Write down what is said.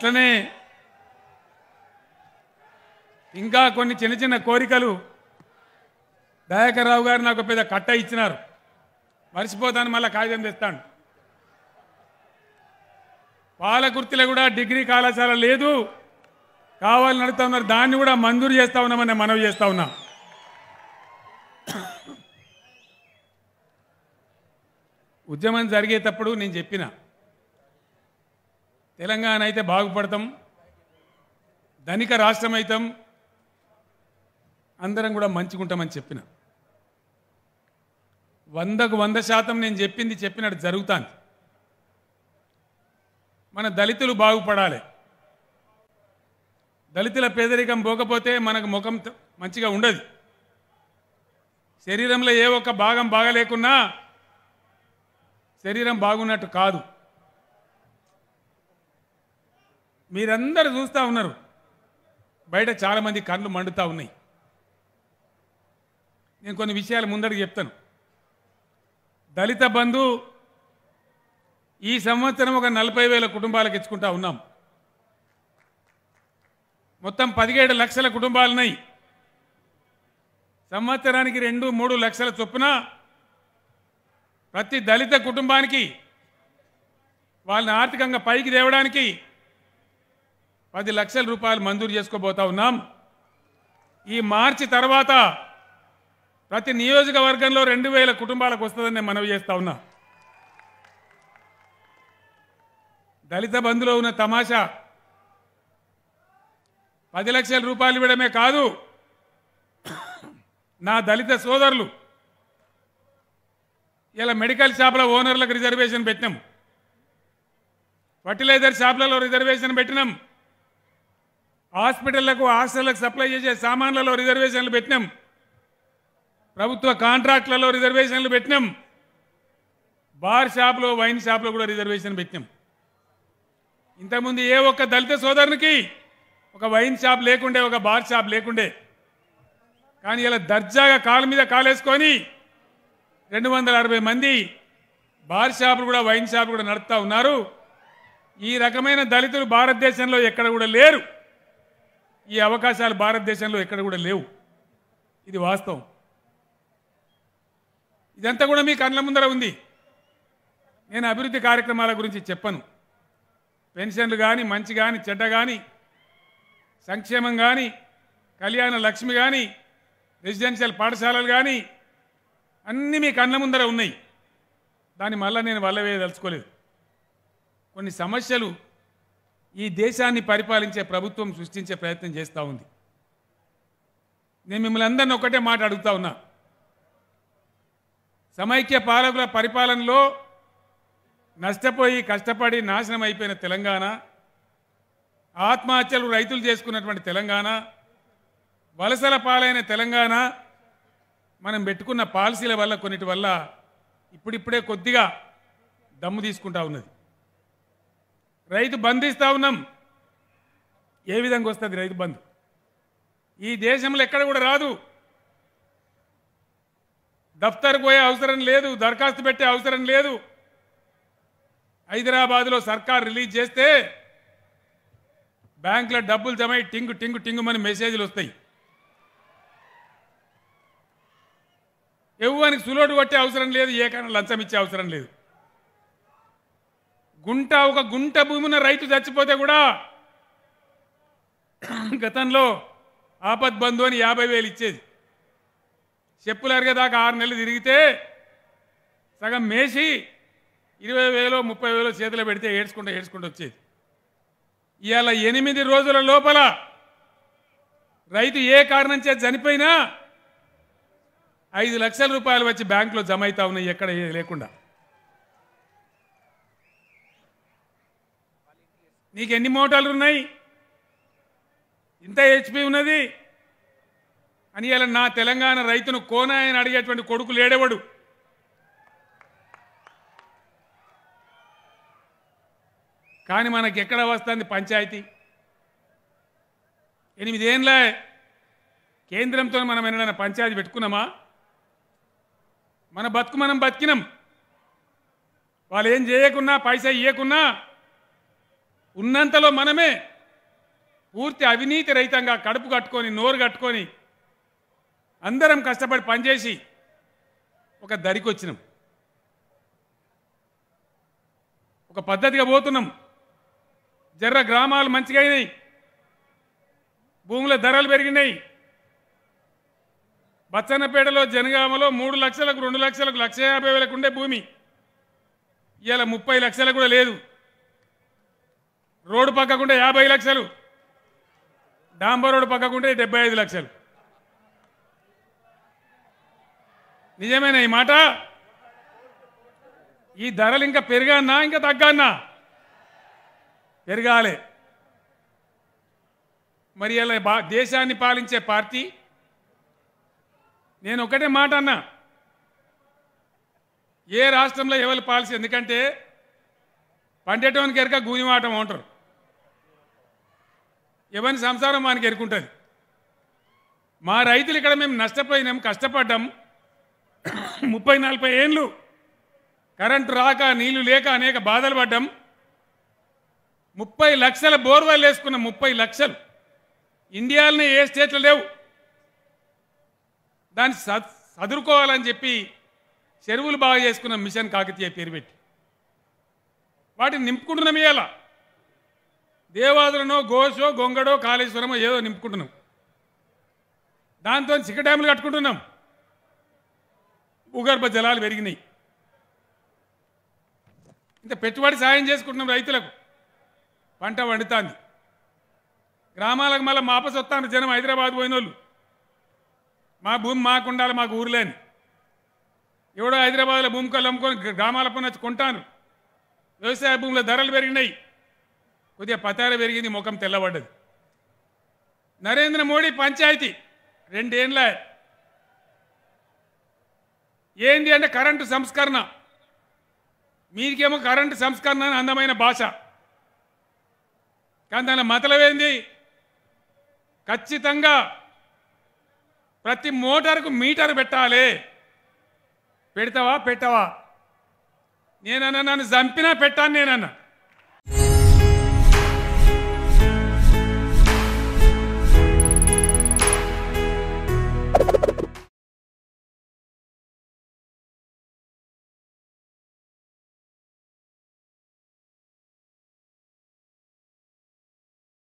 అట్లనే ఇంకా కొన్ని చిన్న చిన్న కోరికలు దయాకర్రావు గారు నాకు పెద్ద కట్ట ఇచ్చినారు మర్చిపోతాను మళ్ళీ కాగితం తెస్తాను పాలకుర్తిలో కూడా డిగ్రీ కళాశాల లేదు కావాలి నడుతా ఉన్నారు దాన్ని కూడా మంజూరు చేస్తా ఉన్నామని మనవి చేస్తా ఉన్నా ఉద్యమం జరిగేటప్పుడు నేను చెప్పినా తెలంగాణ అయితే బాగుపడతాం ధనిక రాష్ట్రం అవుతాం అందరం కూడా మంచిగుంటామని చెప్పిన వందకు వంద శాతం నేను చెప్పింది చెప్పినట్టు జరుగుతాను మన దళితులు బాగుపడాలి దళితుల పేదరికం పోకపోతే మనకు ముఖం మంచిగా ఉండదు శరీరంలో ఏ ఒక్క భాగం బాగలేకున్నా శరీరం బాగున్నట్టు కాదు మీరందరూ చూస్తూ ఉన్నారు బయట చాలామంది కళ్ళు మండుతూ ఉన్నాయి నేను కొన్ని విషయాలు ముందడికి చెప్తాను దళిత బంధు ఈ సంవత్సరం ఒక నలభై వేల కుటుంబాలకు ఇచ్చుకుంటా ఉన్నాం మొత్తం పదిహేడు లక్షల కుటుంబాలున్నాయి సంవత్సరానికి రెండు మూడు లక్షల చొప్పున ప్రతి దళిత కుటుంబానికి వాళ్ళని ఆర్థికంగా పైకి తేవడానికి పది లక్షల రూపాయలు మంజూరు చేసుకోబోతా ఉన్నాం ఈ మార్చి తర్వాత ప్రతి నియోజకవర్గంలో రెండు వేల కుటుంబాలకు వస్తుందని నేను మనవి చేస్తా ఉన్నా దళిత బంధులో ఉన్న తమాషా పది లక్షల రూపాయలు ఇవ్వడమే కాదు నా దళిత సోదరులు ఇలా మెడికల్ షాపుల ఓనర్లకు రిజర్వేషన్ పెట్టినాం ఫర్టిలైజర్ షాపులలో రిజర్వేషన్ పెట్టినాం హాస్పిటళ్లకు హాస్టళ్లకు సప్లై చేసే సామాన్లలో రిజర్వేషన్లు పెట్టినాం ప్రభుత్వ కాంట్రాక్ట్లలో రిజర్వేషన్లు పెట్టినాం బార్ షాప్లో వైన్ షాప్లో కూడా రిజర్వేషన్ పెట్టినాం ఇంతకుముందు ఏ ఒక్క దళిత సోదరునికి ఒక వైన్ షాప్ లేకుండే ఒక బార్ షాప్ లేకుండే కానీ ఇలా దర్జాగా కాలు మీద కాలేసుకొని రెండు వందల అరవై మంది బార్ షాపులు కూడా వైన్ షాపులు కూడా నడుపుతూ ఉన్నారు ఈ రకమైన దళితులు భారతదేశంలో ఎక్కడ కూడా లేరు ఈ అవకాశాలు భారతదేశంలో ఎక్కడ కూడా లేవు ఇది వాస్తవం ఇదంతా కూడా మీ కళ్ళ ముందర ఉంది నేను అభివృద్ధి కార్యక్రమాల గురించి చెప్పను పెన్షన్లు కానీ మంచి కానీ చెడ్డ కానీ సంక్షేమం కానీ కళ్యాణ లక్ష్మి కానీ రెసిడెన్షియల్ పాఠశాలలు కానీ అన్నీ మీ కళ్ళ ముందర ఉన్నాయి దాని మళ్ళీ నేను వేయదలుచుకోలేదు కొన్ని సమస్యలు ఈ దేశాన్ని పరిపాలించే ప్రభుత్వం సృష్టించే ప్రయత్నం చేస్తూ ఉంది నేను మిమ్మల్ని అందరిని ఒకటే మాట అడుగుతా ఉన్నా సమైక్య పాలకుల పరిపాలనలో నష్టపోయి కష్టపడి నాశనం అయిపోయిన తెలంగాణ ఆత్మహత్యలు రైతులు చేసుకున్నటువంటి తెలంగాణ వలసల పాలైన తెలంగాణ మనం పెట్టుకున్న పాలసీల వల్ల కొన్నిటి వల్ల ఇప్పుడిప్పుడే కొద్దిగా దమ్ము తీసుకుంటా ఉన్నది రైతు బంధిస్తా ఉన్నాం ఏ విధంగా వస్తుంది రైతు బంద్ ఈ దేశంలో ఎక్కడ కూడా రాదు దఫ్తర్ పోయే అవసరం లేదు దరఖాస్తు పెట్టే అవసరం లేదు హైదరాబాద్లో సర్కార్ రిలీజ్ చేస్తే బ్యాంకులో డబ్బులు జమై టింగు టింగు టింగుమని మెసేజ్లు వస్తాయి ఎవరికి సులోటు కొట్టే అవసరం లేదు ఏకైనా లంచం ఇచ్చే అవసరం లేదు గుంట ఒక గుంట భూమిన రైతు చచ్చిపోతే కూడా గతంలో ఆపద్ బంధు అని యాభై వేలు ఇచ్చేది చెప్పులు అరిగేదాకా ఆరు నెలలు తిరిగితే సగం మేసి ఇరవై వేలో ముప్పై వేలో చేతిలో పెడితే ఏడ్చుకుంటూ ఏడ్చుకుంటూ వచ్చేది ఇవాళ ఎనిమిది రోజుల లోపల రైతు ఏ కారణం చేత చనిపోయినా ఐదు లక్షల రూపాయలు వచ్చి బ్యాంకులో జమ అవుతా ఉన్నాయి ఎక్కడ లేకుండా నీకు ఎన్ని మోటార్లు ఉన్నాయి ఇంత హెచ్పి ఉన్నది అని ఇలా నా తెలంగాణ రైతును కోనాయని అని అడిగేటువంటి కొడుకు లేడేవాడు కానీ మనకి ఎక్కడ వస్తుంది పంచాయతీ ఎనిమిదేళ్ళ కేంద్రంతో మనం ఎన్నడైనా పంచాయతీ పెట్టుకున్నామా మన బతుకు మనం బతికినాం వాళ్ళు ఏం చేయకున్నా పైసా ఇవ్వకున్నా ఉన్నంతలో మనమే పూర్తి అవినీతి రహితంగా కడుపు కట్టుకొని నోరు కట్టుకొని అందరం కష్టపడి పనిచేసి ఒక దరికి వచ్చినాం ఒక పద్ధతిగా పోతున్నాం జర్ర గ్రామాలు మంచిగా అయినాయి భూముల ధరలు పెరిగినాయి బచ్చన్నపేటలో జనగామలో మూడు లక్షలకు రెండు లక్షలకు లక్ష యాభై వేలకు ఉండే భూమి ఇవాళ ముప్పై లక్షలకు కూడా లేదు రోడ్డు పక్కకుంటే యాభై లక్షలు డాంబర్ రోడ్డు పక్కకుంటే డెబ్బై ఐదు లక్షలు నిజమేనా ఈ మాట ఈ ధరలు ఇంకా పెరిగానా ఇంకా తగ్గాన్నా పెరగాలి మరి ఇలా దేశాన్ని పాలించే పార్టీ నేను ఒకటే మాట అన్నా ఏ రాష్ట్రంలో ఎవరు పాలసీ ఎందుకంటే పండేటోనికి ఎరక గూని ఉంటారు ఇవన్నీ సంసారం మనకి ఎరుకుంటుంది మా రైతులు ఇక్కడ మేము నష్టపోయినాం కష్టపడ్డాం ముప్పై నలభై ఏళ్ళు కరెంటు రాక నీళ్లు లేక అనేక బాధలు పడ్డాం ముప్పై లక్షల బోర్వెల్ వేసుకున్నాం ముప్పై లక్షలు ఇండియాలోనే ఏ స్టేట్లు లేవు దాన్ని సదురుకోవాలని చెప్పి చెరువులు బాగా చేసుకున్నాం మిషన్ కాకతీయ పేరు పెట్టి వాటిని నింపుకుంటున్నాం ఇవాళ దేవాదులనో గోసో గొంగడో కాళేశ్వరమో ఏదో నింపుకుంటున్నాం దాంతో చిక్క డ్యాములు కట్టుకుంటున్నాం భూగర్భ జలాలు పెరిగినాయి ఇంత పెట్టుబడి సాయం చేసుకుంటున్నాం రైతులకు పంట వండుతాంది గ్రామాలకు మళ్ళీ మాపస్ వస్తాను జనం హైదరాబాద్ పోయిన మా భూమి మా ఉండాలి మాకు ఊరులేని ఎవడో హైదరాబాద్లో భూమి కళ్ళు అమ్ముకొని గ్రామాల పని వచ్చి కొంటాను వ్యవసాయ భూముల ధరలు పెరిగినాయి కొద్దిగా పతాలు పెరిగింది ముఖం తెల్లబడ్డది నరేంద్ర మోడీ పంచాయతీ రెండేళ్ళ ఏంటి అంటే కరెంటు సంస్కరణ మీకేమో కరెంటు సంస్కరణ అని అందమైన భాష కానీ దాని మతలవేంది ఖచ్చితంగా ప్రతి మోటార్కు మీటర్ పెట్టాలి పెడతావా పెట్టవా నేనన్నా నన్ను చంపినా పెట్టాను నేనన్నా